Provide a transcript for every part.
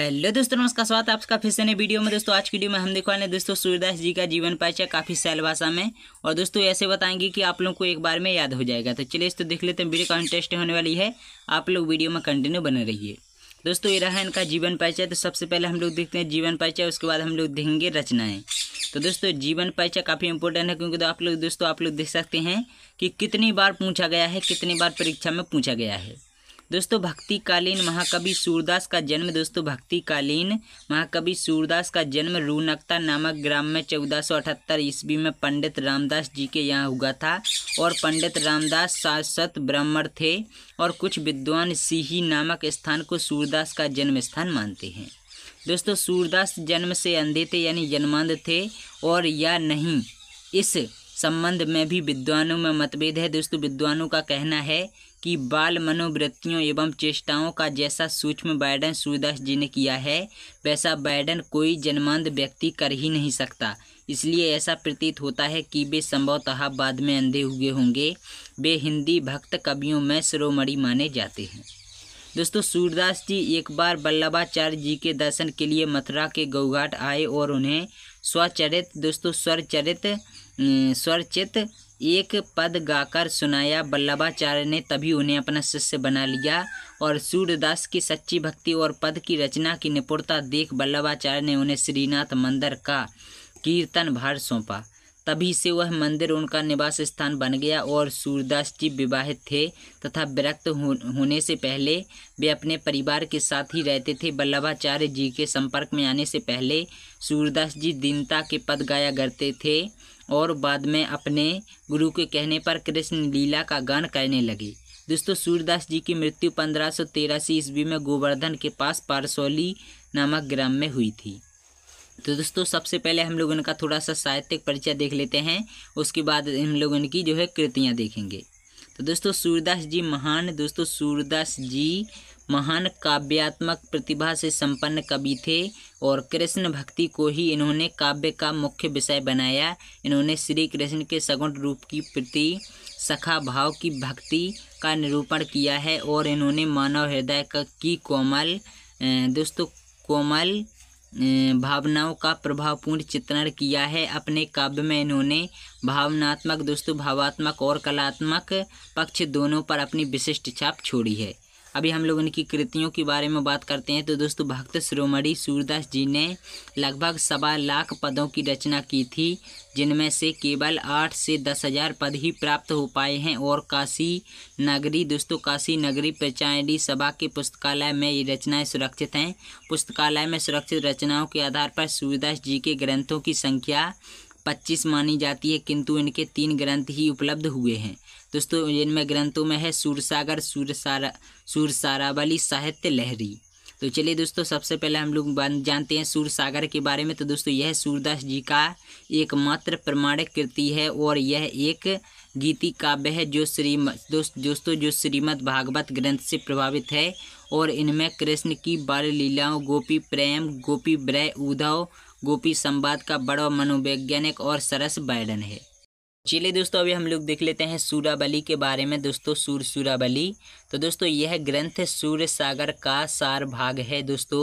hello दोस्तों नमस्कार स्वागत है आपका फिर से नए वीडियो में दोस्तों आज की वीडियो में हम रहे दोस्तों सूर्यदास जी का जीवन परिचय काफ़ी सरल भाषा में और दोस्तों ऐसे बताएंगे कि आप लोग को एक बार में याद हो जाएगा तो चलिए तो देख लेते हैं वीडियो का इंटरेस्ट होने वाली है आप लोग वीडियो में कंटिन्यू बने रहिए दोस्तों ये रहा इनका जीवन परिचय तो सबसे पहले हम लोग देखते हैं जीवन परिचय उसके बाद हम लोग देखेंगे रचनाएँ तो दोस्तों जीवन परिचय काफ़ी इंपॉर्टेंट है क्योंकि आप लोग दोस्तों आप लोग देख सकते हैं कि कितनी बार पूछा गया है कितनी बार परीक्षा में पूछा गया है दोस्तों भक्तिकालीन महाकवि सूरदास का जन्म दोस्तों भक्तिकालीन महाकवि सूरदास का जन्म रूनकता नामक ग्राम में चौदह ईस्वी में पंडित रामदास जी के यहाँ हुआ था और पंडित रामदास शाश्वत ब्राह्मण थे और कुछ विद्वान सीही नामक स्थान को सूरदास का जन्म स्थान मानते हैं दोस्तों सूरदास जन्म से अंधे थे यानी जन्मांध थे और या नहीं इस संबंध में भी विद्वानों में मतभेद है दोस्तों विद्वानों का कहना है कि बाल मनोवृत्तियों एवं चेष्टाओं का जैसा सूक्ष्म बाइडन सूर्यदास जी ने किया है वैसा बाइडन कोई जन्मांध व्यक्ति कर ही नहीं सकता इसलिए ऐसा प्रतीत होता है कि वे संभवतः बाद में अंधे हुए होंगे वे हिंदी भक्त कवियों में सरोमणि माने जाते हैं दोस्तों सूरदास जी एक बार वल्लभाचार्य जी के दर्शन के लिए मथुरा के गौघाट आए और उन्हें स्वचरित दोस्तों स्वरचरित अं, स्वरचित एक पद गाकर सुनाया वल्लभाचार्य ने तभी उन्हें अपना शिष्य बना लिया और सूर्यदास की सच्ची भक्ति और पद की रचना की निपुणता देख वल्लभाचार्य ने उन्हें श्रीनाथ मंदिर का कीर्तन भार सौंपा तभी से वह मंदिर उनका निवास स्थान बन गया और सूर्यदास जी विवाहित थे तथा विरक्त होने से पहले वे अपने परिवार के साथ ही रहते थे वल्लभाचार्य जी के संपर्क में आने से पहले सूर्यदास जी दीनता के पद गाया करते थे और बाद में अपने गुरु के कहने पर कृष्ण लीला का गान करने लगे दोस्तों सूर्यदास जी की मृत्यु पंद्रह सौ तेरासी ईस्वी में गोवर्धन के पास पारसौली नामक ग्राम में हुई थी तो दोस्तों सबसे पहले हम लोग इनका थोड़ा सा साहित्यिक परिचय देख लेते हैं उसके बाद हम लोग इनकी जो है कृतियाँ देखेंगे तो दोस्तों सूरदास जी महान दोस्तों सूरदास जी महान काव्यात्मक प्रतिभा से संपन्न कवि थे और कृष्ण भक्ति को ही इन्होंने काव्य का मुख्य विषय बनाया इन्होंने श्री कृष्ण के सगुण रूप की प्रति सखा भाव की भक्ति का निरूपण किया है और इन्होंने मानव हृदय की कोमल दोस्तों कोमल भावनाओं का प्रभावपूर्ण चित्रण किया है अपने काव्य में इन्होंने भावनात्मक दोस्तों भावात्मक और कलात्मक पक्ष दोनों पर अपनी विशिष्ट छाप छोड़ी है अभी हम लोग उनकी कृतियों के बारे में बात करते हैं तो दोस्तों भक्त श्रोमणी सूरदास जी ने लगभग सवा लाख पदों की रचना की थी जिनमें से केवल आठ से दस हजार पद ही प्राप्त हो पाए हैं और काशी नगरी दोस्तों काशी नगरी प्रचारणी सभा के पुस्तकालय में ये रचनाएं सुरक्षित हैं पुस्तकालय में सुरक्षित रचनाओं के आधार पर सूरदास जी के ग्रंथों की संख्या पच्चीस मानी जाती है किंतु इनके तीन ग्रंथ ही उपलब्ध हुए हैं दोस्तों इनमें ग्रंथों में है सूरसागर सूरसारा सूरसारावली साहित्य लहरी तो चलिए दोस्तों सबसे पहले हम लोग जानते हैं सूरसागर के बारे में तो दोस्तों यह सूरदास जी का एकमात्र प्रमाणिक कृति है और यह एक गीति काव्य है जो श्री दोस्त दोस्तों जो श्रीमद् भागवत ग्रंथ से प्रभावित है और इनमें कृष्ण की बाल लीलाओं गोपी प्रेम गोपी ब्रय उधव गोपी संवाद का बड़ा मनोवैज्ञानिक और सरस बैडन है चलिए दोस्तों अभी हम लोग देख लेते हैं सूराबली के बारे में दोस्तों सूर सूराबली तो दोस्तों यह ग्रंथ सूर्य सागर का सार भाग है दोस्तों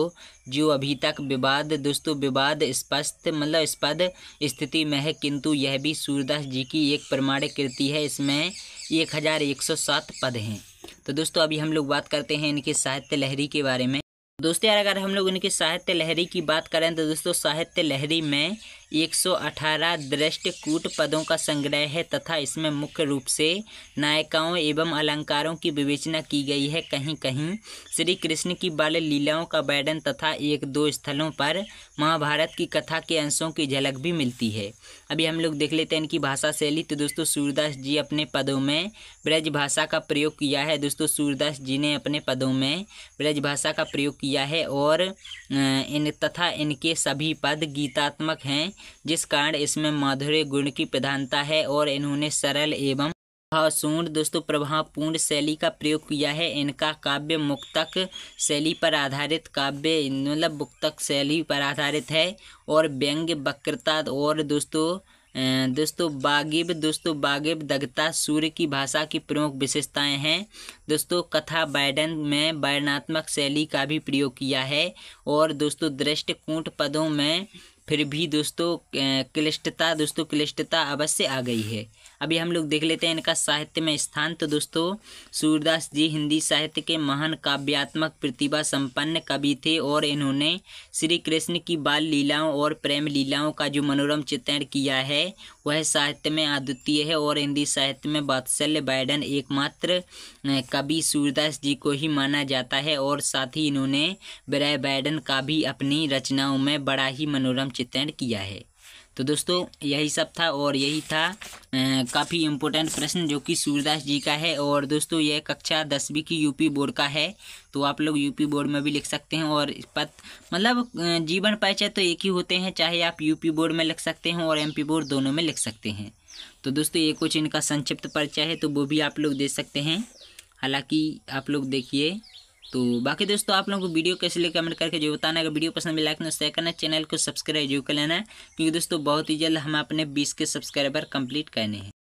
जो अभी तक विवाद दोस्तों विवाद स्पष्ट मतलब स्पद स्थिति में है किंतु यह भी सूरदास जी की एक प्रमाणिक कृति है इसमें एक हज़ार एक सौ सात पद हैं तो दोस्तों अभी हम लोग बात करते हैं इनके साहित्य लहरी के बारे में दोस्तों यार अगर हम लोग उनकी साहित्य लहरी की बात करें तो दोस्तों साहित्य लहरी में 118 कूट पदों का संग्रह है तथा इसमें मुख्य रूप से नायिकाओं एवं अलंकारों की विवेचना की गई है कहीं कहीं श्री कृष्ण की बाल लीलाओं का वर्णन तथा एक दो स्थलों पर महाभारत की कथा के अंशों की झलक भी मिलती है अभी हम लोग देख लेते हैं इनकी भाषा शैली तो दोस्तों सूरदास जी अपने पदों में ब्रज भाषा का प्रयोग किया है दोस्तों सूरदास जी ने अपने पदों में ब्रज भाषा का प्रयोग किया है और इन तथा इनके सभी पद गीतात्मक हैं जिस कारण इसमें माधुर्य गुण की प्रधानता है और इन्होंने सरल एवं भावसूर्ण दोस्तों प्रभावपूर्ण शैली का प्रयोग किया है इनका काव्य मुक्तक शैली पर आधारित काव्य मतलब मुक्तक शैली पर आधारित है और व्यंग्य वक्रता और दोस्तों दोस्तों बागिब दोस्तों बागिब दगता सूर्य की भाषा की प्रमुख विशेषताएं हैं दोस्तों कथा बैडन में वर्णात्मक शैली का भी प्रयोग किया है और दोस्तों दृष्टकूट पदों में फिर भी दोस्तों क्लिष्टता दोस्तों क्लिष्टता अवश्य आ गई है अभी हम लोग देख लेते हैं इनका साहित्य में स्थान तो दोस्तों सूरदास जी हिंदी साहित्य के महान काव्यात्मक प्रतिभा संपन्न कवि थे और इन्होंने श्री कृष्ण की बाल लीलाओं और प्रेम लीलाओं का जो मनोरम चित्रण किया है वह साहित्य में अद्वितीय है और हिंदी साहित्य में बात्सल्य बाइडन एकमात्र कवि सूरदास जी को ही माना जाता है और साथ ही इन्होंने ब्रय बाइडन का भी अपनी रचनाओं में बड़ा ही मनोरम चित्रण किया है तो दोस्तों यही सब था और यही था काफ़ी इम्पोर्टेंट प्रश्न जो कि सूरदास जी का है और दोस्तों यह कक्षा दसवीं की यूपी बोर्ड का है तो आप लोग यूपी बोर्ड में भी लिख सकते हैं और पत मतलब जीवन परिचय तो एक ही होते हैं चाहे आप यूपी बोर्ड में लिख सकते हैं और एमपी बोर्ड दोनों में लिख सकते हैं तो दोस्तों ये कुछ इनका संक्षिप्त परिचय है तो वो भी आप लोग दे सकते हैं हालांकि आप लोग देखिए तो बाकी दोस्तों आप लोगों को वीडियो कैसे लगे कमेंट करके जो बताना अगर वीडियो पसंद भी लाइक ना शेयर करना चैनल को सब्सक्राइब जरूर कर लेना क्योंकि दोस्तों बहुत ही जल्द हम अपने बीस के सब्सक्राइबर कंप्लीट करने हैं